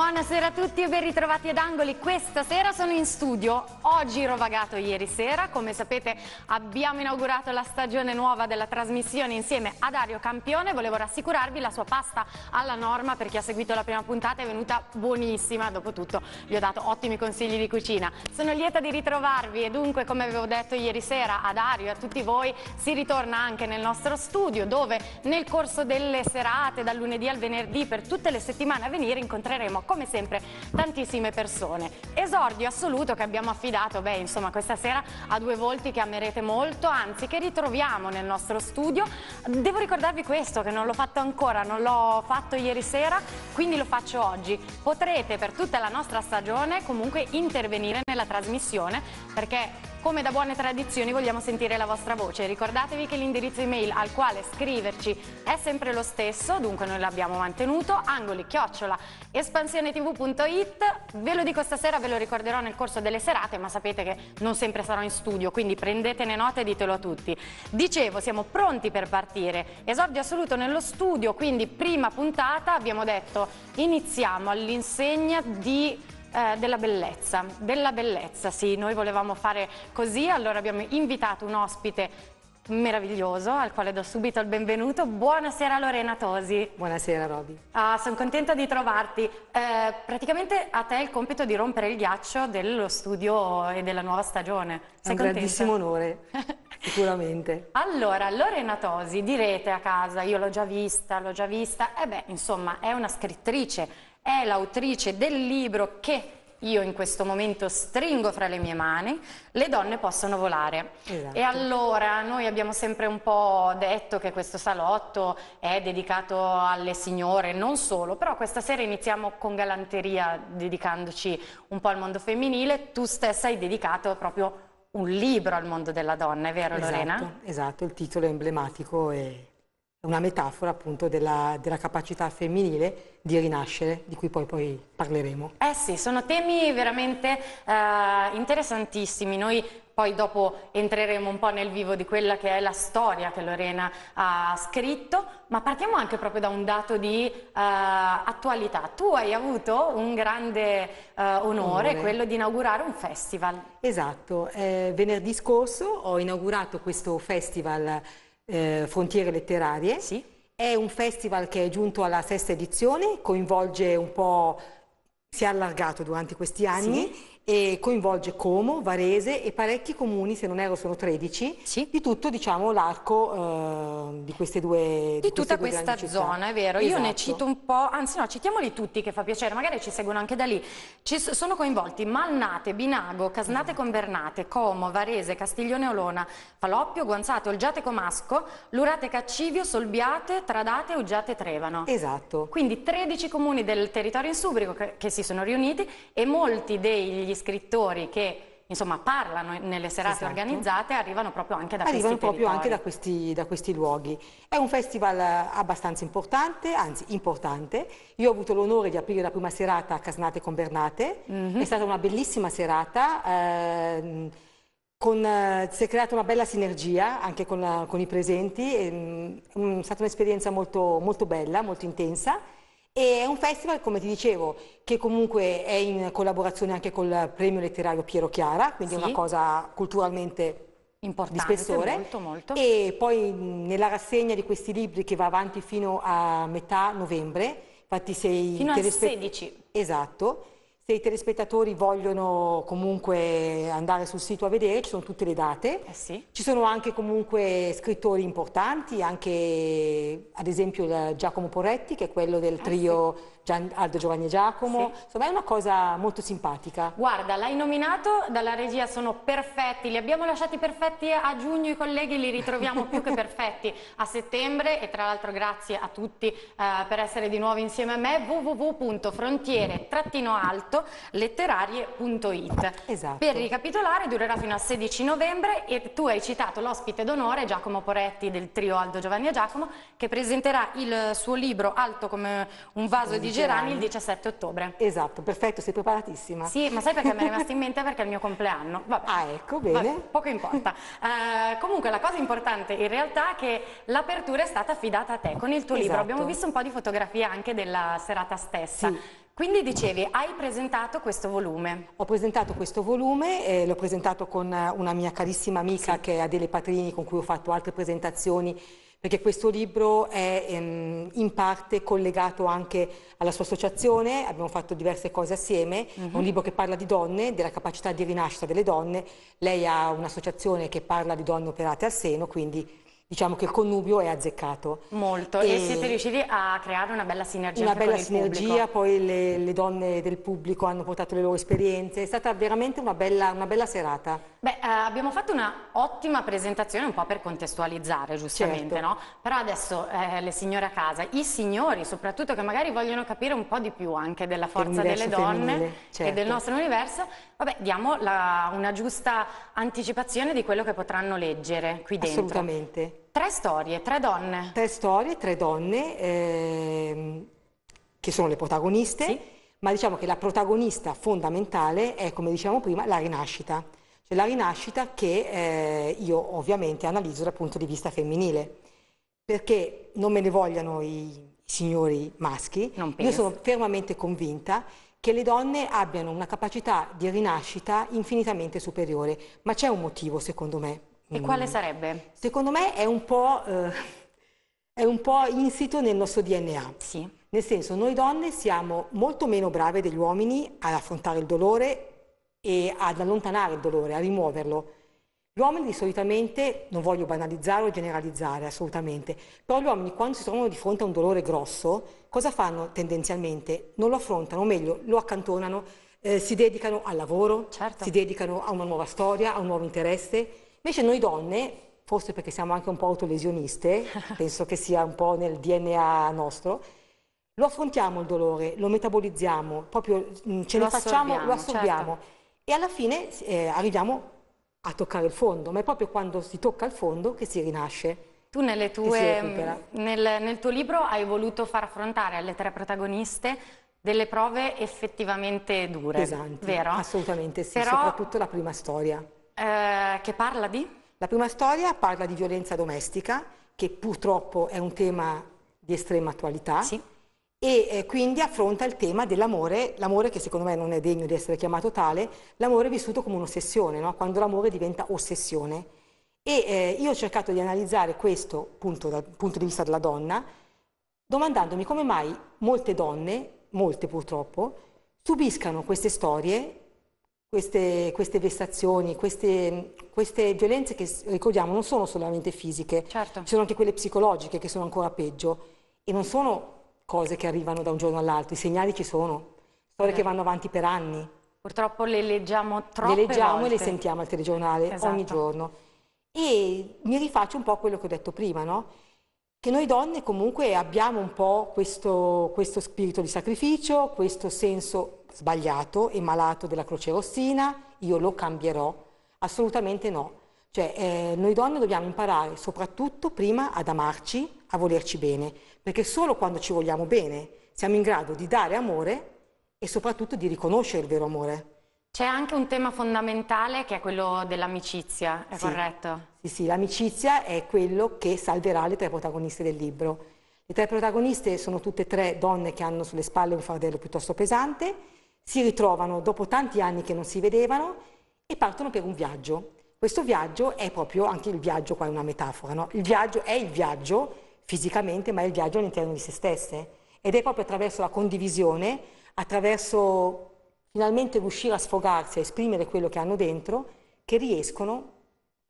Buonasera a tutti e ben ritrovati ad Angoli. Questa sera sono in studio, Oggi rovagato ieri sera. Come sapete abbiamo inaugurato la stagione nuova della trasmissione insieme a Dario Campione. Volevo rassicurarvi, la sua pasta alla norma per chi ha seguito la prima puntata è venuta buonissima. Dopotutto vi ho dato ottimi consigli di cucina. Sono lieta di ritrovarvi e dunque, come avevo detto ieri sera a Dario e a tutti voi, si ritorna anche nel nostro studio dove nel corso delle serate, dal lunedì al venerdì, per tutte le settimane a venire incontreremo come sempre tantissime persone. Esordio assoluto che abbiamo affidato, beh insomma questa sera a due volti che amerete molto, anzi che ritroviamo nel nostro studio. Devo ricordarvi questo che non l'ho fatto ancora, non l'ho fatto ieri sera, quindi lo faccio oggi. Potrete per tutta la nostra stagione comunque intervenire nella trasmissione perché come da buone tradizioni vogliamo sentire la vostra voce. Ricordatevi che l'indirizzo email al quale scriverci è sempre lo stesso, dunque noi l'abbiamo mantenuto, angoli chiocciola espansionetv.it. Ve lo dico stasera, ve lo ricorderò nel corso delle serate, ma sapete che non sempre sarò in studio, quindi prendetene nota e ditelo a tutti. Dicevo, siamo pronti per partire. Esordio assoluto nello studio, quindi prima puntata abbiamo detto iniziamo all'insegna di eh, della bellezza, della bellezza, sì, noi volevamo fare così, allora abbiamo invitato un ospite meraviglioso al quale do subito il benvenuto. Buonasera Lorena Tosi. Buonasera Roby. Ah, sono contenta di trovarti. Eh, praticamente a te il compito di rompere il ghiaccio dello studio e della nuova stagione. Sei È un contenta? grandissimo onore. Sicuramente. allora, Lorena Tosi, direte a casa, io l'ho già vista, l'ho già vista, e eh beh, insomma, è una scrittrice, è l'autrice del libro che io in questo momento stringo fra le mie mani, le donne possono volare. Esatto. E allora noi abbiamo sempre un po' detto che questo salotto è dedicato alle signore, non solo, però questa sera iniziamo con galanteria dedicandoci un po' al mondo femminile, tu stessa hai dedicato proprio un libro al mondo della donna, è vero esatto, Lorena? Esatto, il titolo è emblematico e è una metafora appunto della, della, capacità femminile di rinascere, di cui poi, poi parleremo. Eh sì, sono temi veramente eh, interessantissimi. Noi poi dopo entreremo un po' nel vivo di quella che è la storia che Lorena ha scritto, ma partiamo anche proprio da un dato di eh, attualità. Tu hai avuto un grande eh, onore, onore, quello di inaugurare un festival. Esatto, eh, venerdì scorso ho inaugurato questo festival eh, Frontiere Letterarie. Sì. È un festival che è giunto alla sesta edizione, coinvolge un po', si è allargato durante questi anni. Sì e coinvolge Como, Varese e parecchi comuni, se non erro sono 13, sì. di tutto diciamo, l'arco eh, di queste due Di, di tutta due questa zona, è vero. Esatto. Io ne esatto. cito un po', anzi no, citiamoli tutti che fa piacere, magari ci seguono anche da lì. Ci sono coinvolti Malnate, Binago, Casnate Convernate, Como, Varese, Castiglione Olona, Faloppio, Guanzate, Olgiate Comasco, Lurate Caccivio, Solbiate, Tradate, Uggiate Trevano. Esatto. Quindi 13 comuni del territorio insubrico che, che si sono riuniti e molti degli scrittori che insomma, parlano nelle serate esatto. organizzate arrivano proprio anche da arrivano questi proprio anche da questi, da questi, luoghi. È un festival eh, abbastanza importante, anzi importante. Io ho avuto l'onore di aprire la prima serata a Casnate con Bernate. Mm -hmm. È stata una bellissima serata. Ehm, con, eh, si è creata una bella sinergia anche con, eh, con i presenti, è, ehm, è stata un'esperienza molto, molto bella, molto intensa. E è un festival, come ti dicevo, che comunque è in collaborazione anche col premio letterario Piero Chiara, quindi sì. è una cosa culturalmente importante, di spessore. Molto, molto. E poi nella rassegna di questi libri che va avanti fino a metà novembre, infatti sei... Fino al 16. Esatto se i telespettatori vogliono comunque andare sul sito a vedere, ci sono tutte le date. Eh sì. Ci sono anche comunque scrittori importanti, anche ad esempio Giacomo Poretti, che è quello del ah, trio eh sì. Gian, Aldo Giovanni e Giacomo, sì. insomma è una cosa molto simpatica. Guarda, l'hai nominato, dalla regia sono perfetti, li abbiamo lasciati perfetti a giugno i colleghi, li ritroviamo più che perfetti a settembre e tra l'altro grazie a tutti eh, per essere di nuovo insieme a me, www.frontiere-alto-letterarie.it. Esatto. Per ricapitolare durerà fino al 16 novembre e tu hai citato l'ospite d'onore Giacomo Poretti del trio Aldo Giovanni e Giacomo che presenterà il suo libro Alto come un vaso di di Gerani il 17 ottobre. Esatto, perfetto, sei preparatissima. Sì, ma sai perché mi è rimasto in mente? Perché è il mio compleanno. Vabbè. Ah, ecco, bene. Vabbè, poco importa. Uh, comunque la cosa importante in realtà è che l'apertura è stata affidata a te con il tuo esatto. libro. Abbiamo visto un po' di fotografie anche della serata stessa. Sì. Quindi dicevi, hai presentato questo volume? Ho presentato questo volume, eh, l'ho presentato con una mia carissima amica sì. che è Adele Patrini con cui ho fatto altre presentazioni perché questo libro è ehm, in parte collegato anche alla sua associazione, abbiamo fatto diverse cose assieme, è uh -huh. un mhm. libro che parla di donne, della capacità di rinascita delle donne, lei ha un'associazione che parla di donne operate al seno, quindi diciamo che il connubio è azzeccato. Molto, e, e, siete riusciti a creare una bella sinergia Una bella sinergia, pubblico. poi le, le, donne del pubblico hanno portato le loro esperienze, è stata veramente una bella, una bella serata. Beh, eh, abbiamo fatto una ottima presentazione un po' per contestualizzare giustamente, certo. no? Però adesso eh, le signore a casa, i signori soprattutto che magari vogliono capire un po' di più anche della forza delle donne certo. e del certo. nostro universo, vabbè diamo la, una giusta anticipazione di quello che potranno leggere qui dentro. Assolutamente. Tre storie, tre donne. Tre storie, tre donne ehm, che sono le protagoniste, sì. ma diciamo che la protagonista fondamentale è, come dicevamo prima, la rinascita. Cioè la rinascita che eh, io ovviamente analizzo dal punto di vista femminile, perché non me ne vogliano i signori maschi, io sono fermamente convinta che le donne abbiano una capacità di rinascita infinitamente superiore, ma c'è un motivo secondo me. E quale mm. sarebbe? Secondo me è un po', eh, è un po insito nel nostro DNA. Sì. Nel senso, noi donne siamo molto meno brave degli uomini ad affrontare il dolore e ad allontanare il dolore, a rimuoverlo. Gli uomini solitamente, non voglio banalizzare o generalizzare assolutamente, però gli uomini quando si trovano di fronte a un dolore grosso, cosa fanno tendenzialmente? Non lo affrontano, o meglio, lo accantonano, eh, si dedicano al lavoro, certo. si dedicano a una nuova storia, a un nuovo interesse Invece noi donne, forse perché siamo anche un po' autolesioniste, penso che sia un po' nel DNA nostro, lo affrontiamo il dolore, lo metabolizziamo, proprio mm, ce lo, lo facciamo, assorbiamo, lo assorbiamo certo. e alla fine eh, arriviamo a toccare il fondo, ma è proprio quando si tocca il fondo che si rinasce. Tu tue, mm, nel, nel tuo libro hai voluto far affrontare alle tre protagoniste delle prove effettivamente dure. Pesanti, vero? assolutamente sì, Però... soprattutto la prima storia eh, che parla di? La prima storia parla di violenza domestica, che purtroppo è un tema di estrema attualità. Sì. E eh, quindi affronta il tema dell'amore, l'amore che secondo me non è degno di essere chiamato tale, l'amore vissuto come un'ossessione, no? quando l'amore diventa ossessione. E eh, io ho cercato di analizzare questo punto dal punto di vista della donna, domandandomi come mai molte donne, molte purtroppo, subiscano queste storie queste, queste vessazioni, queste, queste, violenze che ricordiamo non sono solamente fisiche, certo. ci sono anche quelle psicologiche che sono ancora peggio e non sono cose che arrivano da un giorno all'altro, i segnali ci sono, storie eh. che certo. vanno avanti per anni. Purtroppo le leggiamo troppe Le leggiamo volte. e le sentiamo al telegiornale esatto. ogni giorno. E mi rifaccio un po' a quello che ho detto prima, no? Che noi donne comunque abbiamo un po' questo, questo spirito di sacrificio, questo senso sbagliato e malato della Croce Rossina, io lo cambierò. Assolutamente no. Cioè, eh, noi donne dobbiamo imparare soprattutto prima ad amarci, a volerci bene, perché solo quando ci vogliamo bene siamo in grado di dare amore e soprattutto di riconoscere il vero amore. C'è anche un tema fondamentale che è quello dell'amicizia, è sì. corretto? Sì, sì, l'amicizia è quello che salverà le tre protagoniste del libro. Le tre protagoniste sono tutte e tre donne che hanno sulle spalle un fardello piuttosto pesante si ritrovano dopo tanti anni che non si vedevano e partono per un viaggio. Questo viaggio è proprio, anche il viaggio qua è una metafora, no? il viaggio è il viaggio fisicamente, ma è il viaggio all'interno di se stesse ed è proprio attraverso la condivisione, attraverso finalmente riuscire a sfogarsi, a esprimere quello che hanno dentro, che riescono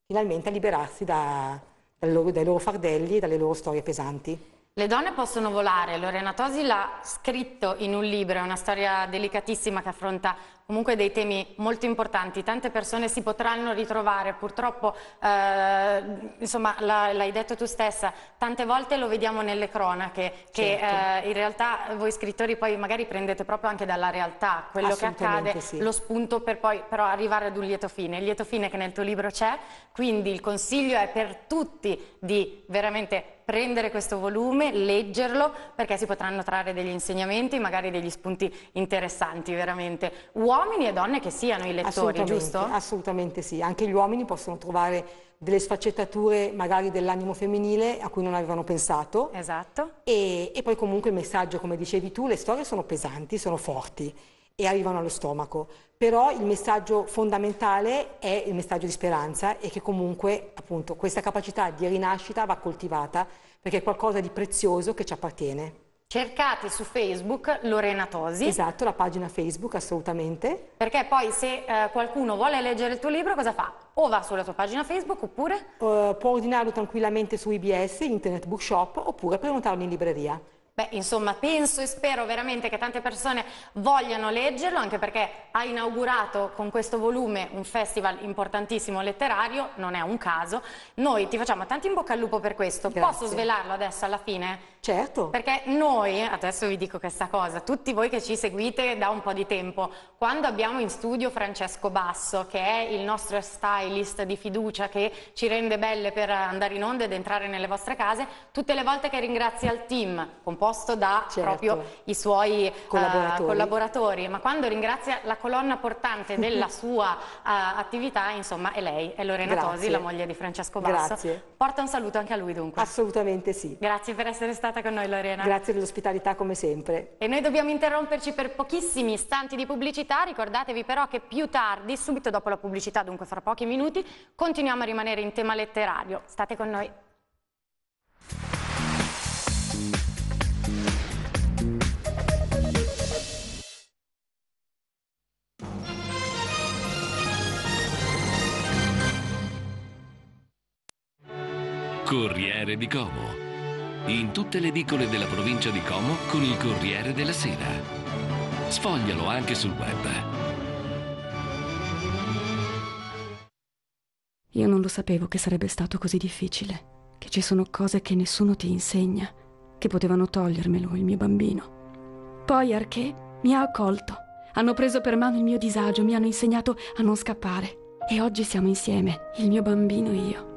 finalmente a liberarsi da, dai loro, dai loro fardelli e dalle loro storie pesanti. Le donne possono volare, Lorena Tosi l'ha scritto in un libro, è una storia delicatissima che affronta comunque dei temi molto importanti, tante persone si potranno ritrovare, purtroppo, eh, insomma, l'hai detto tu stessa, tante volte lo vediamo nelle cronache, che certo. eh, in realtà voi scrittori poi magari prendete proprio anche dalla realtà quello che accade, sì. lo spunto per poi però arrivare ad un lieto fine, il lieto fine che nel tuo libro c'è, quindi il consiglio è per tutti di veramente prendere questo volume, leggerlo, perché si potranno trarre degli insegnamenti, magari degli spunti interessanti veramente. Uomini e donne che siano i lettori, giusto? Assolutamente sì, anche gli uomini possono trovare delle sfaccettature magari dell'animo femminile a cui non avevano pensato. Esatto. E, e poi comunque il messaggio, come dicevi tu, le storie sono pesanti, sono forti e arrivano allo stomaco. Però il messaggio fondamentale è il messaggio di speranza e che comunque appunto questa capacità di rinascita va coltivata perché è qualcosa di prezioso che ci appartiene. Cercate su Facebook Lorena Tosi. Esatto, la pagina Facebook assolutamente. Perché poi se eh, qualcuno vuole leggere il tuo libro cosa fa? O va sulla tua pagina Facebook oppure? Uh, può ordinarlo tranquillamente su IBS, Internet Bookshop, oppure prenotarlo in libreria. Beh, insomma, penso e spero veramente che tante persone vogliano leggerlo, anche perché ha inaugurato con questo volume un festival importantissimo letterario, non è un caso. Noi ti facciamo tanti in bocca al lupo per questo. Grazie. Posso svelarlo adesso alla fine? Certo. Perché noi, adesso vi dico questa cosa, tutti voi che ci seguite da un po' di tempo, quando abbiamo in studio Francesco Basso, che è il nostro stylist di fiducia che ci rende belle per andare in onda ed entrare nelle vostre case, tutte le volte che ringrazia il team, un po' proposto da certo. proprio i suoi eh, collaboratori. Uh, collaboratori. ma quando ringrazia la colonna portante della sua uh, attività, insomma, è lei, è Lorena Grazie. Tosi, la moglie di Francesco Basso. Grazie. Porta un saluto anche a lui dunque. Assolutamente sì. Grazie per essere stata con noi Lorena. Grazie dell'ospitalità come sempre. E noi dobbiamo interromperci per pochissimi istanti di pubblicità, ricordatevi però che più tardi, subito dopo la pubblicità, dunque fra pochi minuti, continuiamo a rimanere in tema letterario. State con noi. Corriere di Como. In tutte le edicole della provincia di Como con il Corriere della Sera. Sfoglialo anche sul web. Io non lo sapevo che sarebbe stato così difficile, che ci sono cose che nessuno ti insegna, che potevano togliermelo il mio bambino. Poi Arché mi ha accolto, hanno preso per mano il mio disagio, mi hanno insegnato a non scappare. E oggi siamo insieme, il mio bambino e io.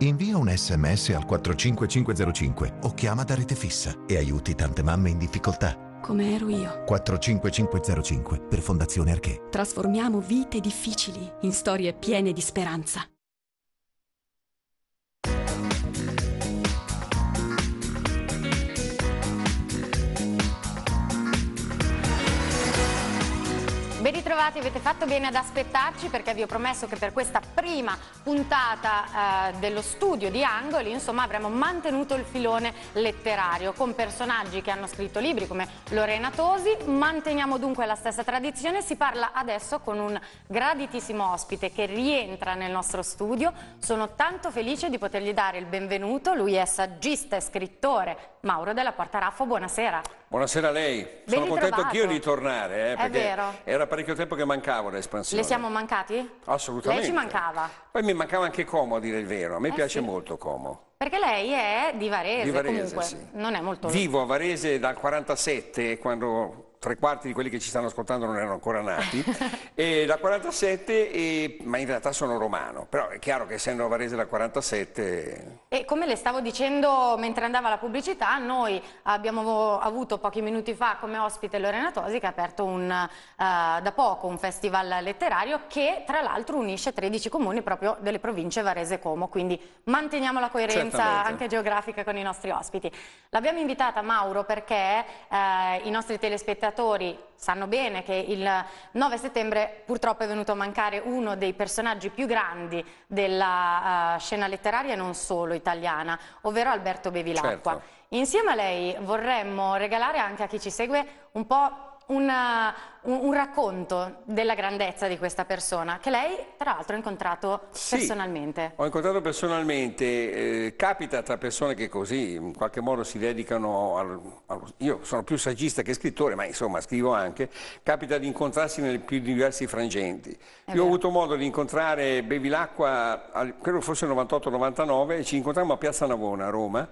Invia un sms al 45505 o chiama da rete fissa e aiuti tante mamme in difficoltà. Come ero io. 45505 per Fondazione Arche. Trasformiamo vite difficili in storie piene di speranza. aspettati, avete fatto bene ad aspettarci perché vi ho promesso che per questa prima puntata eh, dello studio di Angoli insomma avremmo mantenuto il filone letterario con personaggi che hanno scritto libri come Lorena Tosi, manteniamo dunque la stessa tradizione, si parla adesso con un graditissimo ospite che rientra nel nostro studio, sono tanto felice di potergli dare il benvenuto, lui è saggista e scrittore, Mauro della Porta Raffo, buonasera. Buonasera a lei, ben sono ritrovato. contento anch'io di tornare, eh, perché era parecchio tempo che mancavo l'espansione. Le siamo mancati? Assolutamente. Lei ci mancava. Poi mi mancava anche Como a dire il vero, a me eh piace sì. molto Como. Perché lei è di Varese, di Varese comunque, sì. non è molto... Vivo a Varese dal 47, quando tre quarti di quelli che ci stanno ascoltando non erano ancora nati, e da 47, e, ma in realtà sono romano, però è chiaro che essendo Varese da 47... E come le stavo dicendo mentre andava la pubblicità, noi abbiamo avuto pochi minuti fa come ospite Lorena Tosi che ha aperto un, uh, da poco un festival letterario che tra l'altro unisce 13 comuni proprio delle province Varese e Como, quindi manteniamo la coerenza Certamente. anche geografica con i nostri ospiti. L'abbiamo invitata Mauro perché uh, i nostri telespettatori telespettatori sanno bene che il 9 settembre purtroppo è venuto a mancare uno dei personaggi più grandi della uh, scena letteraria e non solo italiana, ovvero Alberto Bevilacqua. Certo. Insieme a lei vorremmo regalare anche a chi ci segue un po' una, un, un, racconto della grandezza di questa persona, che lei tra l'altro ha incontrato sì, personalmente. Ho incontrato personalmente, eh, capita tra persone che così in qualche modo si dedicano, al, al, io sono più saggista che scrittore, ma insomma scrivo anche, capita di incontrarsi nei più diversi frangenti. È io vero. ho avuto modo di incontrare Bevilacqua, credo fosse 98-99, ci incontrammo a Piazza Navona a Roma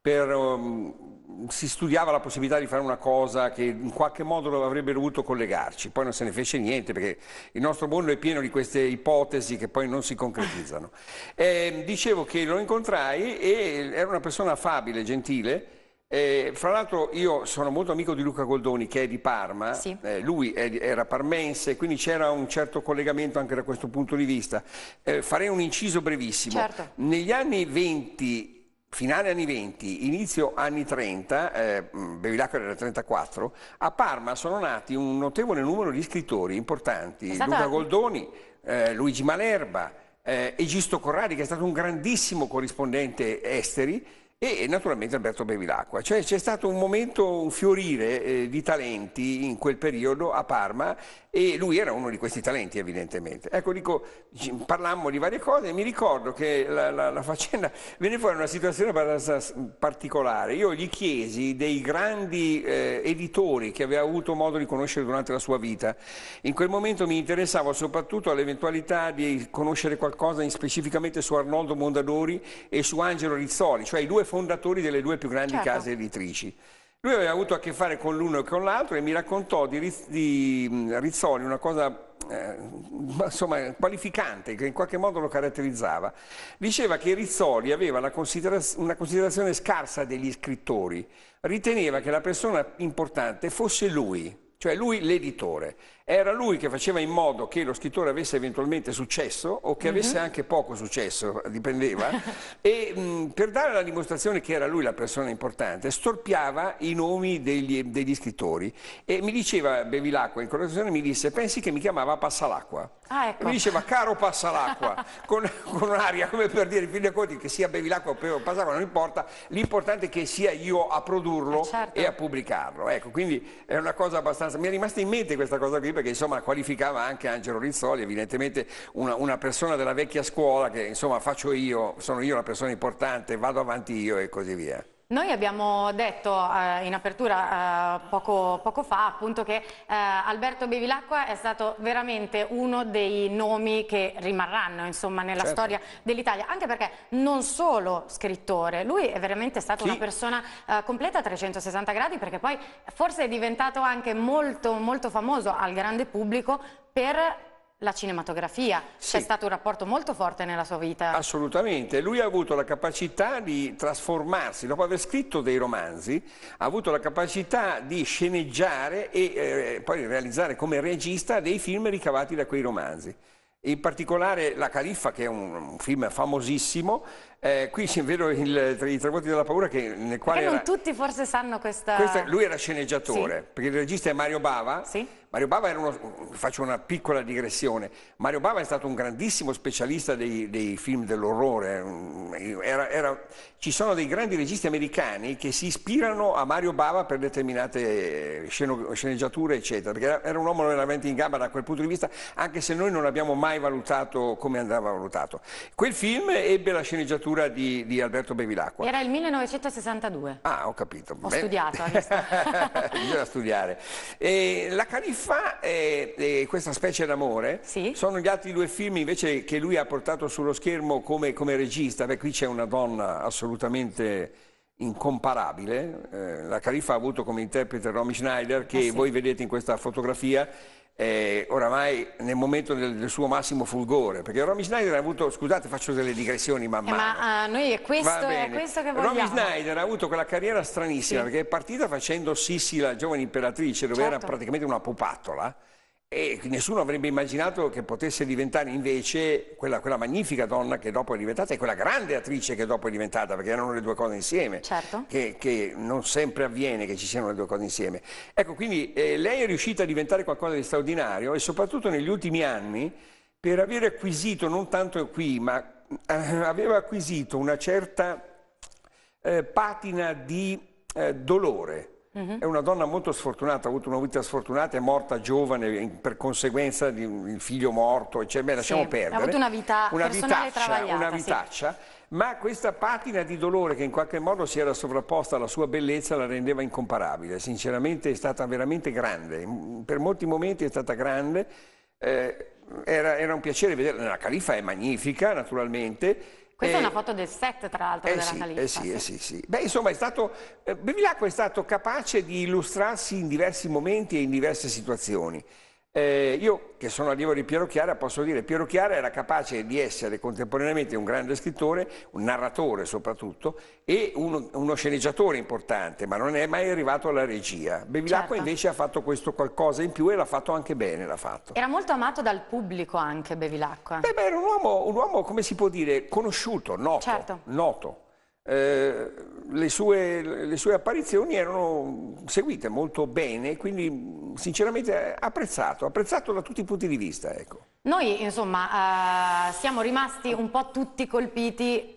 per... Um, si studiava la possibilità di fare una cosa che in qualche modo avrebbe dovuto collegarci, poi non se ne fece niente perché il nostro mondo è pieno di queste ipotesi che poi non si concretizzano. Eh, dicevo che lo incontrai e era una persona affabile, gentile, eh, fra l'altro io sono molto amico di Luca Goldoni che è di Parma, sì. eh, lui è, era parmense, quindi c'era un certo collegamento anche da questo punto di vista. Eh, farei un inciso brevissimo. Certo. Negli anni 20 finale anni 20, inizio anni 30, eh, mm, Bevilacqua era 34, a Parma sono nati un notevole numero di scrittori importanti, stata... Luca Goldoni, eh, Luigi Malerba, eh, Egisto Corradi che è stato un grandissimo corrispondente esteri e naturalmente Alberto Bevilacqua. Cioè c'è stato un momento, un fiorire eh, di talenti in quel periodo a Parma e lui era uno di questi talenti evidentemente. Ecco, dico, parlammo di varie cose e mi ricordo che la, la, la faccenda venne fuori una situazione abbastanza particolare. Io gli chiesi dei grandi eh, editori che aveva avuto modo di conoscere durante la sua vita. In quel momento mi interessavo soprattutto all'eventualità di conoscere qualcosa in, specificamente su Arnoldo Mondadori e su Angelo Rizzoli, cioè i due fondatori delle due più grandi certo. case editrici. Lui aveva avuto a che fare con l'uno e con l'altro e mi raccontò di, di Rizzoli una cosa eh, insomma, qualificante che in qualche modo lo caratterizzava. Diceva che Rizzoli aveva considera- una considerazione scarsa degli scrittori, riteneva che la persona importante fosse lui, cioè lui l'editore era lui che faceva in modo che lo scrittore avesse eventualmente successo o che mhm. avesse mm-hmm. anche poco successo, dipendeva, e mh, per dare la dimostrazione che era lui la persona importante, storpiava i nomi degli, degli scrittori e mi diceva, bevi l'acqua, in correzione mi disse, pensi che mi chiamava Passalacqua? Ah, ecco. Mi diceva, caro Passalacqua, con, con un'aria come per dire, fine conti, che sia bevi l'acqua o Passalacqua, non importa, l'importante è che sia io a produrlo eh, certo. e a pubblicarlo. Ecco, quindi è una cosa abbastanza, mi è rimasta in mente questa cosa qui perché insomma, qualificava anche Angelo Rizzoli, evidentemente una, una, persona della vecchia scuola che insomma faccio io, sono io la persona importante, vado avanti io e così via. Noi abbiamo detto eh, in apertura eh, poco, poco, fa appunto che eh, Alberto Bevilacqua è stato veramente uno dei nomi che rimarranno insomma, nella certo. storia dell'Italia, anche perché non solo scrittore, lui è veramente stato sì. una persona eh, completa a 360 gradi perché poi forse è diventato anche molto, molto famoso al grande pubblico per la cinematografia. Sì. C'è stato un rapporto molto forte nella sua vita. Assolutamente, lui ha avuto la capacità di trasformarsi, dopo aver scritto dei romanzi, ha avuto la capacità di sceneggiare e eh, poi realizzare come regista dei film ricavati da quei romanzi. In particolare La Califfa, che è un, un film famosissimo, eh, qui c'è vero il, i tre voti della paura che, nel quale... Perché non era, tutti forse sanno questa... questa lui era sceneggiatore, sì. perché il regista è Mario Bava. Sì. Mario Bava era uno, faccio una piccola digressione, Mario Bava è stato un grandissimo specialista dei, dei film dell'orrore, mm, era, era, ci sono dei grandi registi americani che si ispirano a Mario Bava per determinate eh, sceno, sceneggiature eccetera, perché era, un uomo veramente in gamba da quel punto di vista, anche se noi non abbiamo mai valutato come andava valutato. Quel film ebbe la sceneggiatura candidatura di, di Alberto Bevilacqua. Era il 1962. Ah, ho capito. Ho Beh. studiato, Bisogna studiare. E la Califfa e, e questa specie d'amore sì? sono gli altri due film invece che lui ha portato sullo schermo come, come regista. Beh, qui c'è una donna assolutamente incomparabile. Eh, la Califfa ha avuto come interprete Romy Schneider, che eh sì. voi vedete in questa fotografia eh, oramai nel momento del, del, suo massimo fulgore, perché Romy Schneider ha avuto, scusate faccio delle digressioni man eh, mano. Eh, ma uh, noi è questo, è questo, che vogliamo. Romy Schneider ha avuto quella carriera stranissima, sì. perché è partita facendo Sissi la giovane imperatrice, dove certo. era praticamente una pupattola, e nessuno avrebbe immaginato che potesse diventare invece quella, quella, magnifica donna che dopo è diventata e quella grande attrice che dopo è diventata, perché erano le due cose insieme, certo. che, che, non sempre avviene che ci siano le due cose insieme. Ecco, quindi eh, lei è riuscita a diventare qualcosa di straordinario e soprattutto negli ultimi anni, per aver acquisito, non tanto qui, ma eh, aveva acquisito una certa eh, patina di eh, dolore Uh-huh. È una donna molto sfortunata, ha avuto una vita sfortunata, è morta giovane per conseguenza di un figlio morto, eccetera. Beh, lasciamo sì, perdere. Ha avuto una vita una vitaccia, una vitaccia sì. ma questa patina di dolore che in qualche modo si era sovrapposta alla sua bellezza la rendeva incomparabile. Sinceramente è stata veramente grande, per molti momenti è stata grande. Eh, era, era un piacere vederla, la Califa è magnifica naturalmente, questa eh, è una eh, foto del set, tra l'altro, eh della sì, eh Califa. Eh sì, sì. Eh sì, sì. Beh, insomma, è stato, eh, Bevilacqua è stato capace di illustrarsi in diversi momenti e in diverse situazioni. Eh, io, che sono allievo di Piero Chiara, posso dire che Piero Chiara era capace di essere contemporaneamente un grande scrittore, un narratore soprattutto, e uno, uno sceneggiatore importante, ma non è mai arrivato alla regia. Bevilacqua certo. invece ha fatto questo qualcosa in più e l'ha fatto anche bene. Fatto. Era molto amato dal pubblico anche Bevilacqua. Beh, beh era un uomo, un uomo, come si può dire, conosciuto, noto. Certo. noto. Eh, le, sue, le, sue, apparizioni erano seguite molto bene, quindi sinceramente apprezzato, apprezzato da tutti i punti di vista. Ecco. Noi insomma eh, siamo rimasti un po' tutti colpiti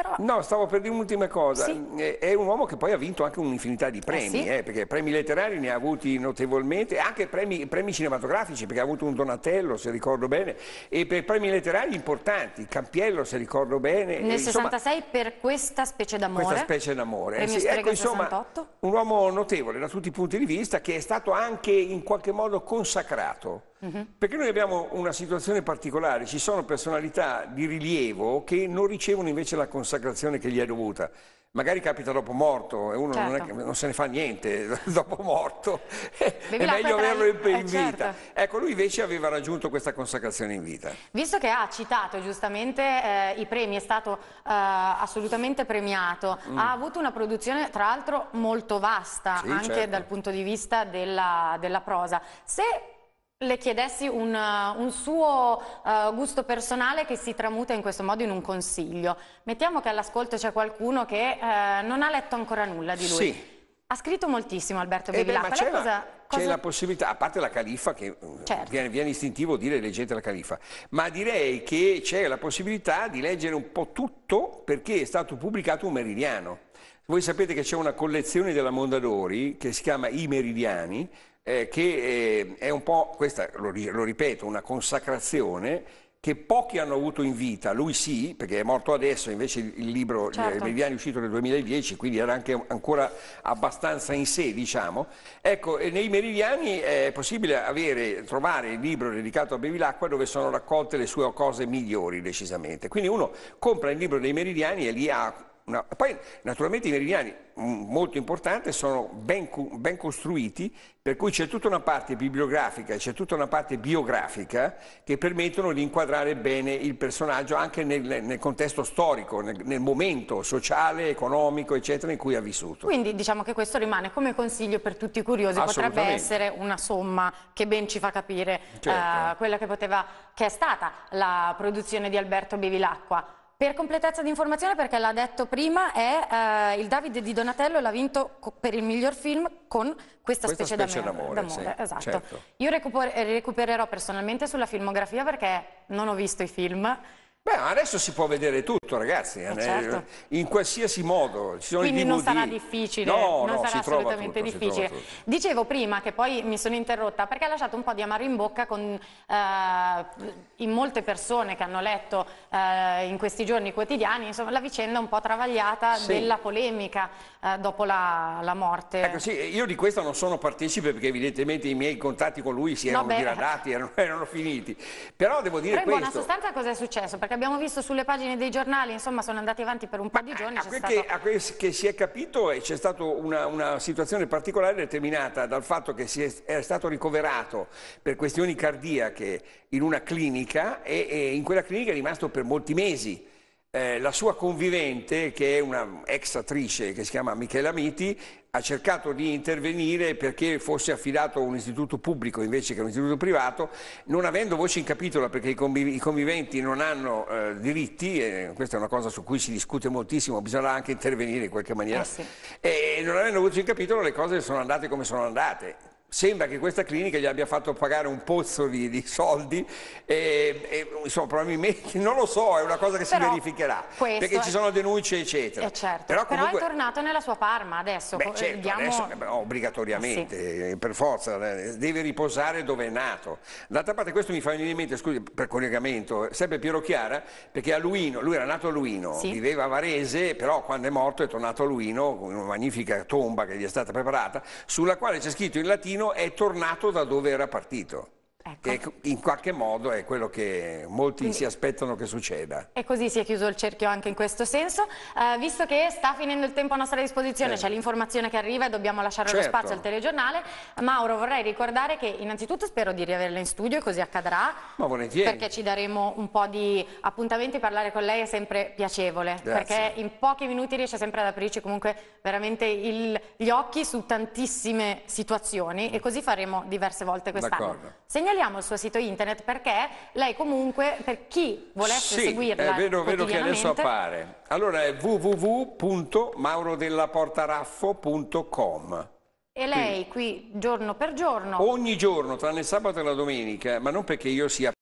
però... No, stavo per dire un'ultima cosa. Sì. Eh, è un uomo che poi ha vinto anche un'infinità di eh, premi, eh sì. eh, perché premi letterari ne ha avuti notevolmente, anche premi, premi, cinematografici, perché ha avuto un Donatello, se ricordo bene, e per premi letterari importanti, Campiello, se ricordo bene. Eh, Nel e, insomma, 66 per questa specie d'amore. Questa specie d'amore. sì. Ecco, insomma, un uomo notevole da tutti i punti di vista, che è stato anche in qualche modo consacrato Mm-hmm. Perché noi abbiamo una situazione particolare, ci sono personalità di rilievo che non ricevono invece la consacrazione che gli è dovuta. Magari capita dopo morto e uno certo. non, è, certo. non, se ne fa niente dopo morto, è meglio averlo in, in eh, vita. Certo. Ecco, lui invece aveva raggiunto questa consacrazione in vita. Visto che ha citato giustamente eh, i premi, è stato eh, assolutamente premiato, mm. ha avuto una produzione tra l'altro molto vasta, sì, anche certo. dal punto di vista della, della prosa. Se le chiedessi un, eh, un suo uh, gusto personale che si tramuta in questo modo in un consiglio. Mettiamo che all'ascolto c'è qualcuno che uh, non ha letto ancora nulla di lui. Sì. Ha scritto moltissimo Alberto Bevilacqua. Eh cosa... C'è la possibilità, a parte la Califa, che certo. viene, viene, istintivo dire leggete la Califa, ma direi che c'è la possibilità di leggere un po' tutto perché è stato pubblicato un meridiano. Voi sapete che c'è una collezione della Mondadori che si chiama I Meridiani, eh, che eh, è un po', questa lo, lo ripeto, una consacrazione che pochi hanno avuto in vita, lui sì, perché è morto adesso, invece il libro certo. Meridiani è uscito nel 2010, quindi era anche ancora abbastanza in sé, diciamo. Ecco, nei Meridiani è possibile avere, trovare il libro dedicato a Bevilacqua dove sono raccolte le sue cose migliori decisamente. Quindi uno compra il libro dei Meridiani e lì ha una... Poi naturalmente i meridiani, mm, molto importanti sono ben, ben, costruiti, per cui c'è tutta una parte bibliografica, c'è tutta una parte biografica che permettono di inquadrare bene il personaggio anche nel, nel contesto storico, nel, nel, momento sociale, economico, eccetera, in cui ha vissuto. Quindi diciamo che questo rimane come consiglio per tutti i curiosi, potrebbe essere una somma che ben ci fa capire eh, certo. eh, quella che, poteva, che è stata la produzione di Alberto Bevilacqua. Per completezza di informazione, perché l'ha detto prima, è, eh, il Davide di Donatello l'ha vinto per il miglior film con questa, questa specie, specie d'amore. Sì, esatto. certo. Io recupererò personalmente sulla filmografia perché non ho visto i film. Beh, adesso si può vedere tutto, ragazzi, eh, eh certo. in qualsiasi modo. Quindi non sarà difficile, no, non no, sarà assolutamente tutto, difficile. Dicevo prima che poi mi sono interrotta perché ha lasciato un po' di amaro in bocca con, eh, in molte persone che hanno letto eh, in questi giorni quotidiani insomma, la vicenda un po' travagliata sì. della polemica eh, dopo la, la morte. Ecco, sì, io di questo non sono partecipe perché evidentemente i miei contatti con lui si erano diradati, erano, erano, finiti. Però devo dire Però in questo... buona sostanza cosa è successo? Perché perché abbiamo visto sulle pagine dei giornali, insomma sono andati avanti per un po' di giorni. A quel, stato... che, a quel che si è capito c'è stata una, una, situazione particolare determinata dal fatto che si è, è, stato ricoverato per questioni cardiache in una clinica e, e in quella clinica è rimasto per molti mesi. Eh, la sua convivente, che è una ex attrice che si chiama Michela Miti, ha cercato di intervenire perché fosse affidato a un istituto pubblico invece che a un istituto privato, non avendo voce in capitolo perché i conviventi non hanno eh, diritti, eh, questa è una cosa su cui si discute moltissimo, bisognerà anche intervenire in qualche maniera, eh sì. e non avendo voce in capitolo le cose sono andate come sono andate sembra che questa clinica gli abbia fatto pagare un pozzo di, di soldi e, e, insomma probabilmente non lo so è una cosa che Però si verificherà perché ci sono denunce eccetera è eh, certo. Però, comunque... Però, è tornato nella sua Parma adesso beh, eh, certo, Diamo... adesso, eh, beh, obbligatoriamente sì. per forza deve riposare dove è nato d'altra parte questo mi fa venire in mente scusi, per collegamento sempre Piero Chiara perché a Luino lui era nato a Luino sì. viveva a Varese però quando è morto è tornato a Luino con una magnifica tomba che gli è stata preparata sulla quale c'è scritto in latino Torino è tornato da dove era partito. Ecco. E in qualche modo è quello che molti Quindi, si aspettano che succeda. E così si è chiuso il cerchio anche in questo senso. Uh, visto che sta finendo il tempo a nostra disposizione, eh. c'è l'informazione che arriva e dobbiamo lasciare certo. lo spazio al telegiornale, Mauro vorrei ricordare che innanzitutto spero di riaverla in studio e così accadrà. Ma volentieri. Perché ci daremo un po' di appuntamenti, parlare con lei è sempre piacevole. Grazie. Perché in pochi minuti riesce sempre ad aprirci comunque veramente il, gli occhi su tantissime situazioni e mm. così faremo diverse volte quest'anno. D'accordo segnaliamo il suo sito internet perché lei comunque, per chi volesse sì, seguirla è eh, vero, vero che adesso appare. Allora è www.maurodellaportaraffo.com e lei qui giorno per giorno? Ogni giorno, tranne il sabato e la domenica, ma non perché io sia